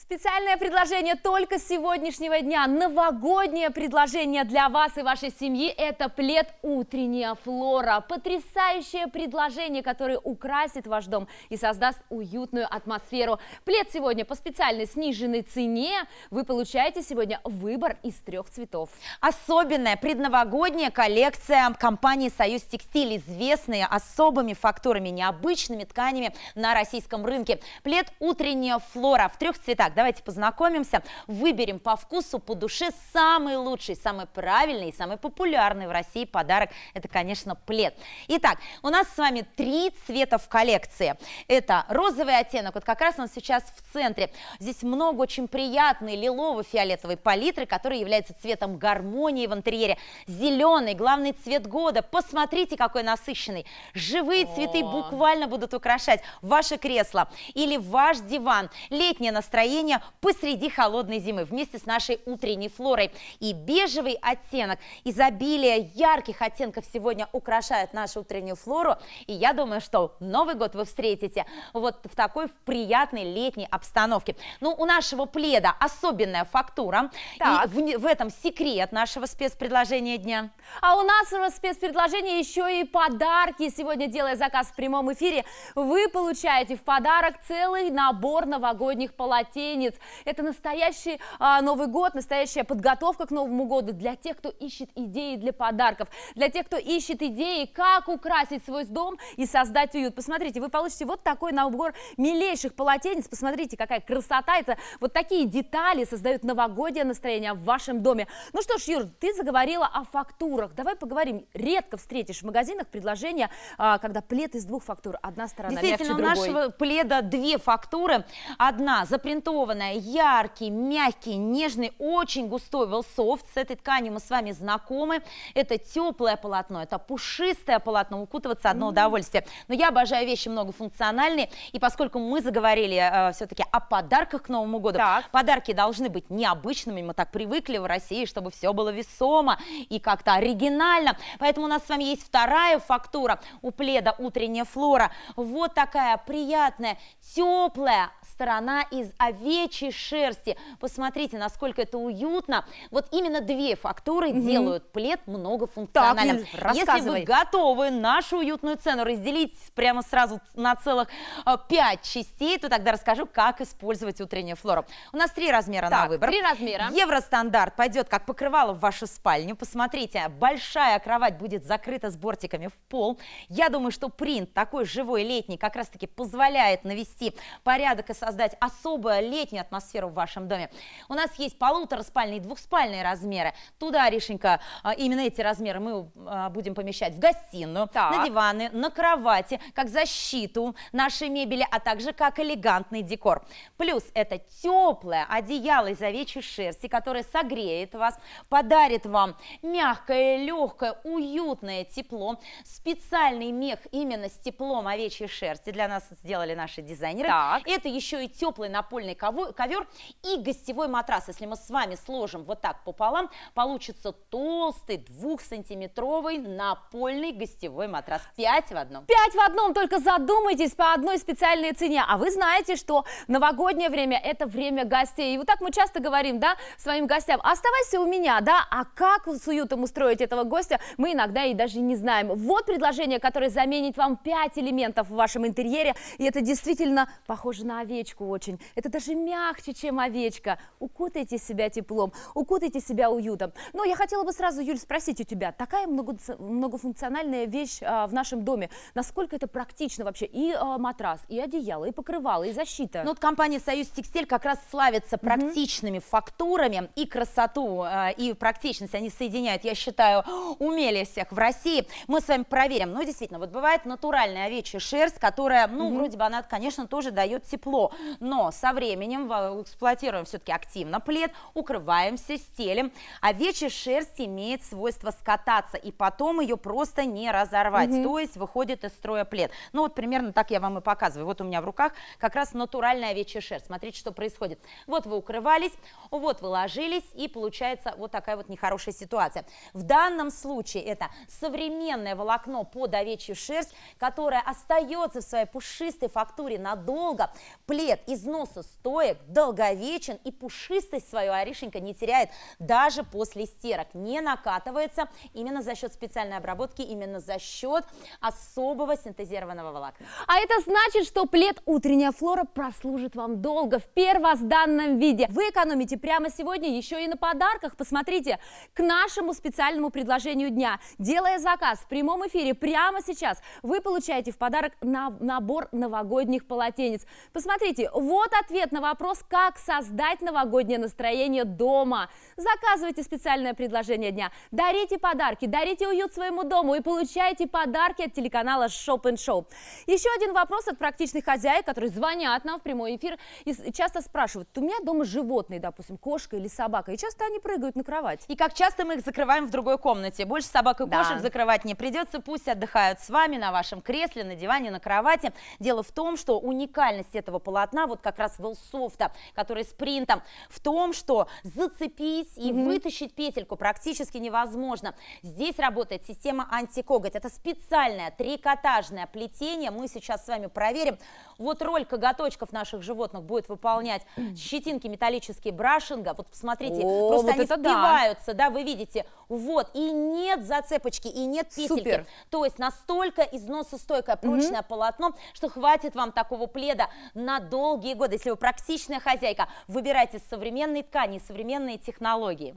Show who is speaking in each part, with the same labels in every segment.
Speaker 1: Специальное предложение только с сегодняшнего дня. Новогоднее предложение для вас и вашей семьи – это плед «Утренняя флора». Потрясающее предложение, которое украсит ваш дом и создаст уютную атмосферу. Плед сегодня по специальной сниженной цене. Вы получаете сегодня выбор из трех цветов.
Speaker 2: Особенная предновогодняя коллекция компании «Союз Текстиль», известные особыми фактурами, необычными тканями на российском рынке. Плед «Утренняя флора» в трех цветах Итак, давайте познакомимся, выберем по вкусу, по душе самый лучший, самый правильный и самый популярный в России подарок. Это, конечно, плед. Итак, у нас с вами три цвета в коллекции. Это розовый оттенок, вот как раз он сейчас в центре. Здесь много очень приятной лилово-фиолетовой палитры, которая является цветом гармонии в интерьере. Зеленый, главный цвет года. Посмотрите, какой насыщенный. Живые цветы буквально будут украшать ваше кресло или ваш диван. Летнее настроение растения посреди холодной зимы вместе с нашей утренней флорой. И бежевый оттенок, изобилие ярких оттенков сегодня украшает нашу утреннюю флору. И я думаю, что Новый год вы встретите вот в такой приятной летней обстановке. Ну, у нашего пледа особенная фактура. Так. И в, в этом секрет нашего
Speaker 1: спецпредложения дня. А у нас в спецпредложении еще и подарки. Сегодня, делая заказ в прямом эфире, вы получаете в подарок целый набор новогодних полотен Венец. Это настоящий а, Новый год, настоящая подготовка к Новому году для тех, кто ищет идеи для подарков, для тех, кто ищет идеи, как украсить свой дом и создать уют. Посмотрите, вы получите вот такой набор милейших полотенец. Посмотрите, какая красота. Это вот такие детали создают новогоднее настроение в вашем доме. Ну что ж, Юр, ты заговорила о фактурах. Давай поговорим. Редко встретишь в магазинах предложение, а, когда плед из двух фактур. Одна сторона Действительно, мягче другой. Действительно, у
Speaker 2: нашего пледа две фактуры. Одна запринтована шлифованная, яркий, мягкий, нежный, очень густой велсофт. С этой тканью мы с вами знакомы. Это теплое полотно, это пушистое полотно, укутываться одно удовольствие. Но я обожаю вещи многофункциональные, и поскольку мы заговорили э, все-таки о подарках к Новому году, так. подарки должны быть необычными, мы так привыкли в России, чтобы все было весомо и как-то оригинально. Поэтому у нас с вами есть вторая фактура у пледа «Утренняя флора». Вот такая приятная, теплая сторона из овечьей овечьей шерсти. Посмотрите, насколько это уютно. Вот именно две фактуры угу. делают плед многофункциональным. Так, Если вы готовы нашу уютную цену разделить прямо сразу на целых э, пять частей, то тогда расскажу, как использовать утреннюю флору. У нас три размера так, на выбор. три размера. Евростандарт пойдет как покрывало в вашу спальню. Посмотрите, большая кровать будет закрыта с бортиками в пол. Я думаю, что принт такой живой летний как раз-таки позволяет навести порядок и создать особое летнюю атмосферу в вашем доме. У нас есть полутораспальные и двухспальные размеры. Туда, Ришенька, а, именно эти размеры мы а, будем помещать в гостиную, так. на диваны, на кровати, как защиту нашей мебели, а также как элегантный декор. Плюс это теплое одеяло из овечьей шерсти, которое согреет вас, подарит вам мягкое, легкое, уютное тепло, специальный мех именно с теплом овечьей шерсти для нас сделали наши дизайнеры. Так. Это еще и теплый напольный ковер и гостевой матрас. Если мы с вами сложим вот так пополам, получится толстый двухсантиметровый напольный гостевой матрас. Пять в одном.
Speaker 1: Пять в одном, только задумайтесь по одной специальной цене. А вы знаете, что новогоднее время – это время гостей. И вот так мы часто говорим, да, своим гостям, оставайся у меня, да, а как с уютом устроить этого гостя, мы иногда и даже не знаем. Вот предложение, которое заменит вам пять элементов в вашем интерьере, и это действительно похоже на овечку очень. Это даже же мягче, чем овечка. Укутайте себя теплом, укутайте себя уютом. Но я хотела бы сразу, Юль, спросить у тебя, такая многофункциональная вещь а, в нашем доме, насколько это практично вообще? И а, матрас, и одеяло, и покрывало, и защита. Ну вот компания «Союз Текстиль»
Speaker 2: как раз славится практичными угу. фактурами и красоту, а, и практичность они соединяют, я считаю, умели всех в России. Мы с вами проверим. Ну, действительно, вот бывает натуральная овечья шерсть, которая, ну, угу. вроде бы она, конечно, тоже дает тепло, но со временем временем эксплуатируем все-таки активно плед, укрываемся, стелем. Овечья а шерсть имеет свойство скататься и потом ее просто не разорвать, угу. то есть выходит из строя плед. Ну вот примерно так я вам и показываю. Вот у меня в руках как раз натуральная овечья шерсть. Смотрите, что происходит. Вот вы укрывались, вот вы ложились и получается вот такая вот нехорошая ситуация. В данном случае это современное волокно под овечью шерсть, которое остается в своей пушистой фактуре надолго. Плед износа носа 100 стоек, долговечен и пушистость свою Аришенька не теряет даже после стирок. Не накатывается именно за счет специальной обработки, именно за счет особого синтезированного волокна.
Speaker 1: А это значит, что плед «Утренняя флора» прослужит вам долго в первозданном виде. Вы экономите прямо сегодня еще и на подарках. Посмотрите, к нашему специальному предложению дня. Делая заказ в прямом эфире прямо сейчас, вы получаете в подарок на набор новогодних полотенец. Посмотрите, вот ответ на на вопрос, как создать новогоднее настроение дома. Заказывайте специальное предложение дня, дарите подарки, дарите уют своему дому и получайте подарки от телеканала Shop and Show. Еще один вопрос от практичных хозяек, которые звонят нам в прямой эфир и часто спрашивают, у меня дома животные, допустим, кошка или собака, и часто они прыгают на кровать. И как часто мы их
Speaker 2: закрываем в другой комнате, больше собак и да. кошек закрывать не придется, пусть отдыхают с вами на вашем кресле, на диване, на кровати. Дело в том, что уникальность этого полотна вот как раз в софта, который с принтом, в том, что зацепить и mm-hmm. вытащить петельку практически невозможно. Здесь работает система антикоготь. Это специальное трикотажное плетение. Мы сейчас с вами проверим. Вот роль коготочков наших животных будет выполнять щетинки металлические брашинга. Вот посмотрите, О, просто вот они впиваются, да. да, вы видите. Вот, и нет зацепочки, и нет петельки. Супер. То есть настолько износостойкое прочное mm-hmm. полотно, что хватит вам такого пледа на долгие годы, если вы практически токсичная
Speaker 1: хозяйка. Выбирайте современные ткани, современные технологии.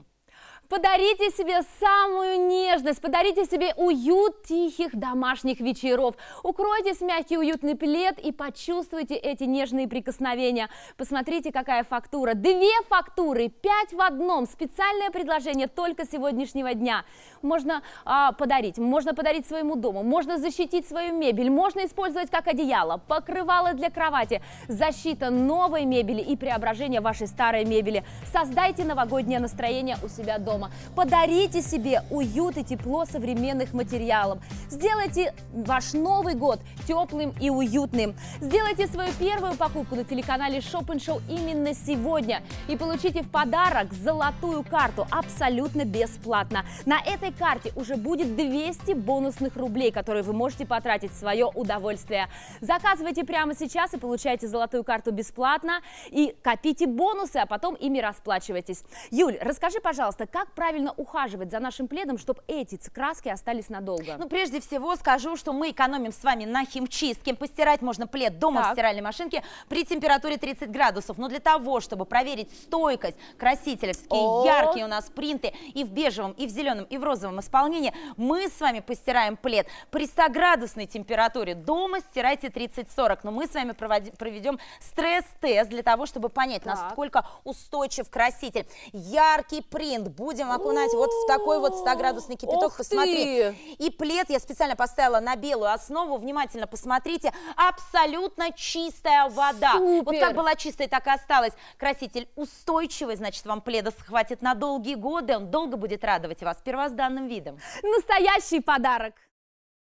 Speaker 1: Подарите себе самую нежность, подарите себе уют тихих домашних вечеров. Укройтесь в мягкий уютный плед и почувствуйте эти нежные прикосновения. Посмотрите, какая фактура. Две фактуры, пять в одном. Специальное предложение только сегодняшнего дня. Можно а, подарить, можно подарить своему дому, можно защитить свою мебель, можно использовать как одеяло, покрывало для кровати, защита новой мебели и преображение вашей старой мебели. Создайте новогоднее настроение у себя дома дома. Подарите себе уют и тепло современных материалов. Сделайте ваш Новый год теплым и уютным. Сделайте свою первую покупку на телеканале Shop Show именно сегодня и получите в подарок золотую карту абсолютно бесплатно. На этой карте уже будет 200 бонусных рублей, которые вы можете потратить в свое удовольствие. Заказывайте прямо сейчас и получайте золотую карту бесплатно и копите бонусы, а потом ими расплачивайтесь. Юль, расскажи, пожалуйста, как как правильно ухаживать за нашим пледом, чтобы эти краски остались надолго? Ну, прежде всего скажу, что мы экономим с вами на
Speaker 2: химчистке. Постирать можно плед дома так. в стиральной машинке при температуре 30 градусов. Но для того, чтобы проверить стойкость, красителя, О яркие у нас принты и в бежевом, и в зеленом, и в розовом исполнении, мы с вами постираем плед при 100-градусной температуре. Дома стирайте 30-40. Но мы с вами проведем стресс-тест для того, чтобы понять, так. насколько устойчив краситель. Яркий принт будет будем окунать вот в такой вот 100-градусный кипяток. Посмотри. И плед я специально поставила на белую основу. Внимательно посмотрите. Абсолютно чистая вода. Вот как была чистая так и осталась. Краситель устойчивый, значит, вам пледа схватит на долгие годы. Он долго будет радовать вас первозданным видом. Настоящий подарок.